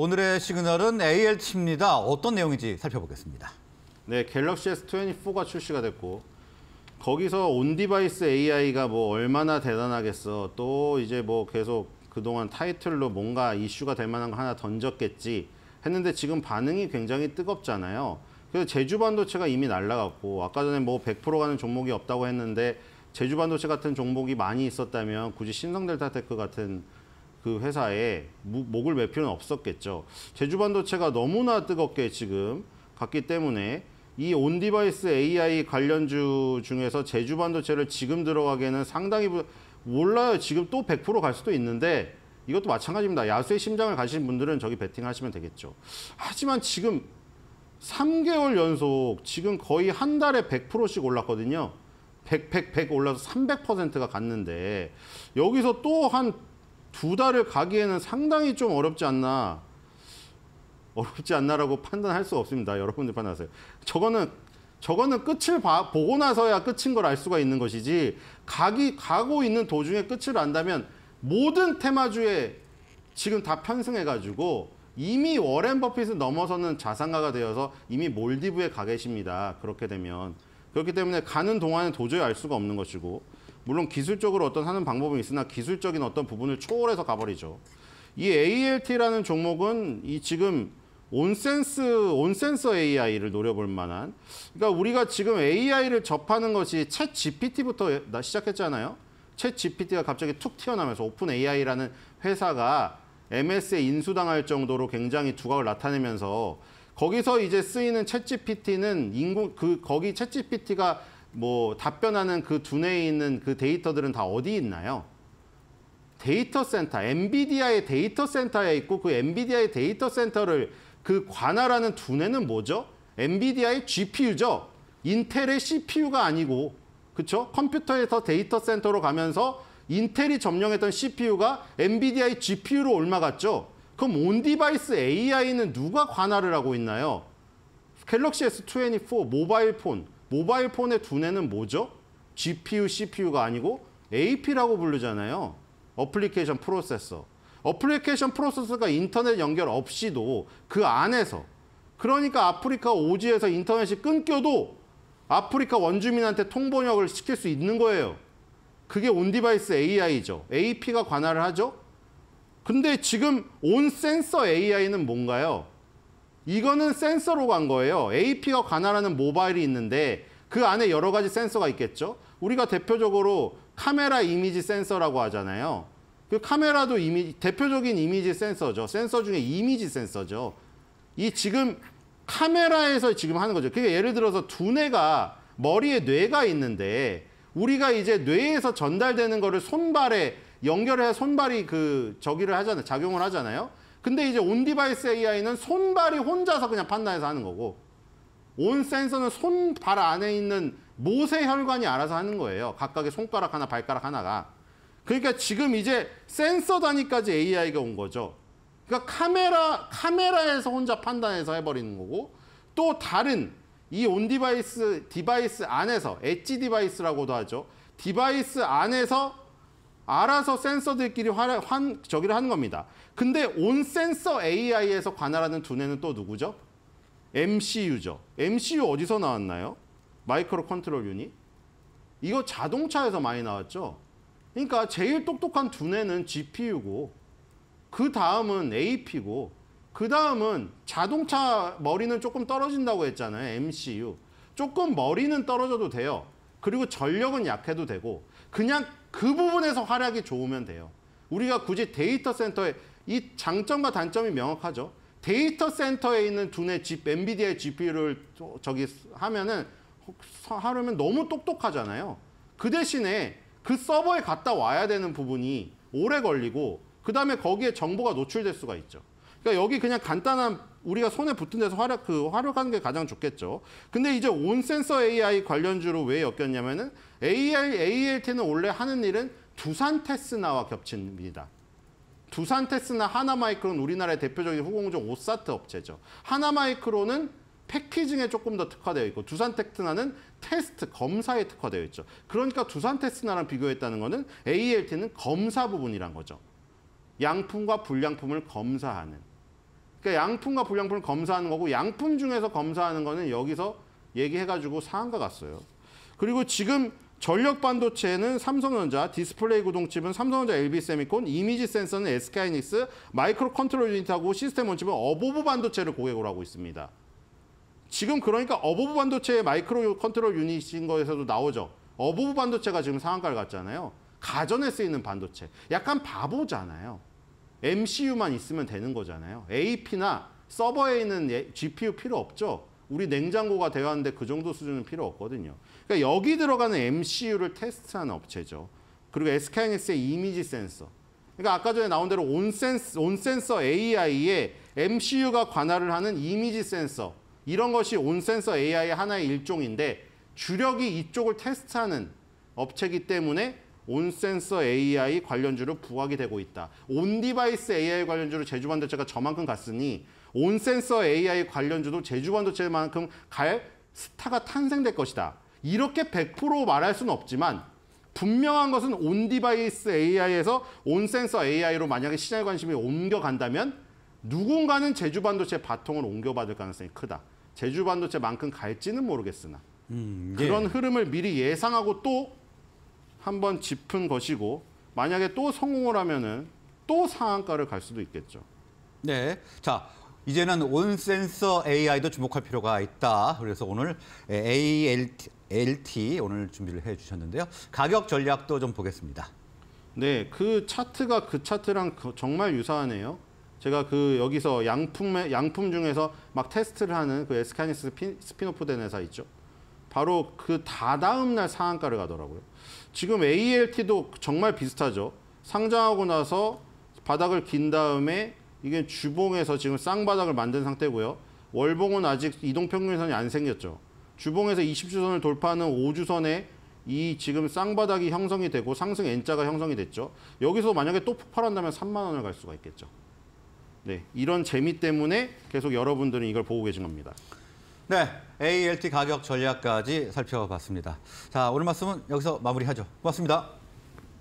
오늘의 시그널은 ALT입니다. 어떤 내용인지 살펴보겠습니다. 네, 갤럭시 S24가 출시가 됐고 거기서 온 디바이스 AI가 뭐 얼마나 대단하겠어. 또 이제 뭐 계속 그동안 타이틀로 뭔가 이슈가 될 만한 거 하나 던졌겠지 했는데 지금 반응이 굉장히 뜨겁잖아요. 그래서 제주 반도체가 이미 날라갔고 아까 전에 뭐 100% 가는 종목이 없다고 했는데 제주 반도체 같은 종목이 많이 있었다면 굳이 신성델타테크 같은 그 회사에 목을 맬 필요는 없었겠죠. 제주 반도체가 너무나 뜨겁게 지금 갔기 때문에 이 온디바이스 AI 관련주 중에서 제주 반도체를 지금 들어가기에는 상당히 몰라요. 지금 또 100%갈 수도 있는데 이것도 마찬가지입니다. 야수의 심장을 가신 분들은 저기 베팅하시면 되겠죠. 하지만 지금 3개월 연속 지금 거의 한 달에 100%씩 올랐거든요. 100, 100, 100 올라서 300%가 갔는데 여기서 또한 두 달을 가기에는 상당히 좀 어렵지 않나 어렵지 않나라고 판단할 수 없습니다. 여러분들 판단하세요. 저거는 저거는 끝을 봐, 보고 나서야 끝인 걸 알 수가 있는 것이지 가기 가고 있는 도중에 끝을 안다면 모든 테마주에 지금 다 편승해 가지고 이미 워렌 버핏을 넘어서는 자산가가 되어서 이미 몰디브에 가 계십니다. 그렇게 되면 그렇기 때문에 가는 동안에 도저히 알 수가 없는 것이고 물론 기술적으로 어떤 하는 방법은 있으나 기술적인 어떤 부분을 초월해서 가버리죠. 이 ALT라는 종목은 이 지금 온센스, 온센서 AI를 노려볼 만한. 그러니까 우리가 지금 AI를 접하는 것이 챗 GPT부터 나 시작했잖아요. 챗 GPT가 갑자기 툭 튀어나면서 오픈 AI라는 회사가 MS에 인수당할 정도로 굉장히 두각을 나타내면서 거기서 이제 쓰이는 챗 GPT는 인공, 그, 거기 챗 GPT가 뭐 답변하는 그 두뇌에 있는 그 데이터들은 다 어디 있나요? 데이터 센터, 엔비디아의 데이터 센터에 있고 그 엔비디아의 데이터 센터를 그 관할하는 두뇌는 뭐죠? 엔비디아의 GPU죠. 인텔의 CPU가 아니고 그렇 컴퓨터에서 데이터 센터로 가면서 인텔이 점령했던 CPU가 엔비디아의 GPU로 옮아갔죠 그럼 온 디바이스 AI는 누가 관할을 하고 있나요? 갤럭시 S24 모바일 폰 모바일 폰의 두뇌는 뭐죠? GPU, CPU가 아니고 AP라고 부르잖아요. 어플리케이션 프로세서. 어플리케이션 프로세서가 인터넷 연결 없이도 그 안에서 그러니까 아프리카 오지에서 인터넷이 끊겨도 아프리카 원주민한테 통번역을 시킬 수 있는 거예요. 그게 온디바이스 AI죠. AP가 관할을 하죠. 근데 지금 온 센서 AI는 뭔가요? 이거는 센서로 간 거예요. AP가 관할하는 모바일이 있는데 그 안에 여러 가지 센서가 있겠죠. 우리가 대표적으로 카메라 이미지 센서라고 하잖아요. 그 카메라도 이미 대표적인 이미지 센서죠. 센서 중에 이미지 센서죠. 이 지금 카메라에서 지금 하는 거죠. 그게 그러니까 예를 들어서 두뇌가 머리에 뇌가 있는데 우리가 이제 뇌에서 전달되는 거를 손발에 연결해야 손발이 그 저기를 하잖아요. 작용을 하잖아요. 근데 이제 온 디바이스 AI는 손발이 혼자서 그냥 판단해서 하는 거고 온 센서는 손발 안에 있는 모세 혈관이 알아서 하는 거예요. 각각의 손가락 하나, 발가락 하나가. 그러니까 지금 이제 센서 단위까지 AI가 온 거죠. 그러니까 카메라 카메라에서 혼자 판단해서 해버리는 거고 또 다른 이 온 디바이스 디바이스 안에서 엣지 디바이스라고도 하죠. 디바이스 안에서 알아서 센서들끼리 환, 환, 저기를 하는 겁니다. 근데 온 센서 AI에서 관할하는 두뇌는 또 누구죠? MCU죠. MCU 어디서 나왔나요? 마이크로 컨트롤 유닛. 이거 자동차에서 많이 나왔죠. 그러니까 제일 똑똑한 두뇌는 GPU고 그 다음은 AP고 그 다음은 자동차 머리는 조금 떨어진다고 했잖아요. MCU. 조금 머리는 떨어져도 돼요. 그리고 전력은 약해도 되고 그냥 그 부분에서 활약이 좋으면 돼요. 우리가 굳이 데이터 센터에 이 장점과 단점이 명확하죠. 데이터 센터에 있는 두뇌 집 엔비디아의 GPU를 저기 하면은 하려면 너무 똑똑하잖아요. 그 대신에 그 서버에 갔다 와야 되는 부분이 오래 걸리고 그 다음에 거기에 정보가 노출될 수가 있죠. 그러니까 여기 그냥 간단한 우리가 손에 붙은 데서 활약 그 활용하는 게 가장 좋겠죠. 근데 이제 온 센서 AI 관련주로 왜 엮였냐면은 AI ALT는 원래 하는 일은 두산 테스나와 겹칩니다. 두산 테스나 하나마이크론 우리나라의 대표적인 후공정 오사트 업체죠. 하나마이크론은 패키징에 조금 더 특화되어 있고 두산 테스나는 테스트 검사에 특화되어 있죠. 그러니까 두산 테스나랑 비교했다는 거는 ALT는 검사 부분이란 거죠. 양품과 불량품을 검사하는. 그러니까 양품과 불량품을 검사하는 거고 양품 중에서 검사하는 거는 여기서 얘기해가지고 상한가 갔어요. 그리고 지금 전력 반도체는 삼성전자, 디스플레이 구동칩은 삼성전자 LB 세미콘, 이미지 센서는 SK이닉스, 마이크로 컨트롤 유닛하고 시스템 원칩은 어보브 반도체를 고객으로 하고 있습니다. 지금 그러니까 어보브 반도체의 마이크로 컨트롤 유닛인 거에서도 나오죠. 어보브 반도체가 지금 상한가를 갔잖아요. 가전에 쓰이는 반도체. 약간 바보잖아요. MCU만 있으면 되는 거잖아요. AP나 서버에 있는 예, GPU 필요 없죠. 우리 냉장고가 되화하는데그 정도 수준은 필요 없거든요. 그러니까 여기 들어가는 MCU를 테스트하는 업체죠. 그리고 SKNS의 이미지 센서. 그러니까 아까 전에 나온 대로 온센스, 온센서 AI에 MCU가 관할을 하는 이미지 센서. 이런 것이 온센서 AI의 하나의 일종인데 주력이 이쪽을 테스트하는 업체이기 때문에 온센서 AI 관련주로 부각이 되고 있다. 온디바이스 AI 관련주로 제주 반도체가 저만큼 갔으니 온센서 AI 관련주도 제주 반도체만큼 갈 스타가 탄생될 것이다. 이렇게 100% 말할 수는 없지만 분명한 것은 온디바이스 AI에서 온센서 AI로 만약에 시장의 관심이 옮겨간다면 누군가는 제주 반도체 바통을 옮겨받을 가능성이 크다. 제주 반도체만큼 갈지는 모르겠으나 음, 예. 그런 흐름을 미리 예상하고 또 한번 짚은 것이고 만약에 또 성공을 하면은 또 상한가를 갈 수도 있겠죠. 네. 자, 이제는 온센서 AI도 주목할 필요가 있다. 그래서 오늘 ALT, LT 오늘 준비를 해 주셨는데요. 가격 전략도 좀 보겠습니다. 네, 그 차트가 그 차트랑 그 정말 유사하네요. 제가 그 여기서 양품 양품 중에서 막 테스트를 하는 그 에스카니스 스피노프 된 회사 있죠. 바로 그 다다음 날 상한가를 가더라고요. 지금 ALT도 정말 비슷하죠. 상장하고 나서 바닥을 긴 다음에 이게 주봉에서 지금 쌍바닥을 만든 상태고요. 월봉은 아직 이동평균선이 안 생겼죠. 주봉에서 20주선을 돌파하는 5주선에 이 지금 쌍바닥이 형성이 되고 상승 N자가 형성이 됐죠. 여기서 만약에 또 폭발한다면 3만 원을 갈 수가 있겠죠. 네, 이런 재미 때문에 계속 여러분들은 이걸 보고 계신 겁니다. 네, ALT 가격 전략까지 살펴봤습니다. 자, 오늘 말씀은 여기서 마무리하죠. 고맙습니다.